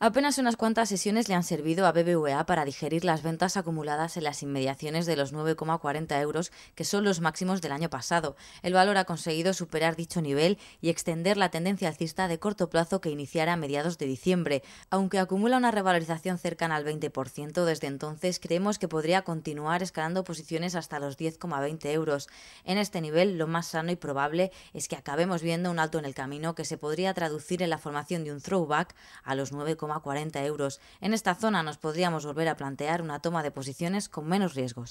Apenas unas cuantas sesiones le han servido a BBVA para digerir las ventas acumuladas en las inmediaciones de los 9,40 euros, que son los máximos del año pasado. El valor ha conseguido superar dicho nivel y extender la tendencia alcista de corto plazo que iniciara a mediados de diciembre. Aunque acumula una revalorización cercana al 20% desde entonces, creemos que podría continuar escalando posiciones hasta los 10,20 euros. En este nivel, lo más sano y probable es que acabemos viendo un alto en el camino que se podría traducir en la formación de un throwback a los 9,40 40 euros. En esta zona nos podríamos volver a plantear una toma de posiciones con menos riesgos.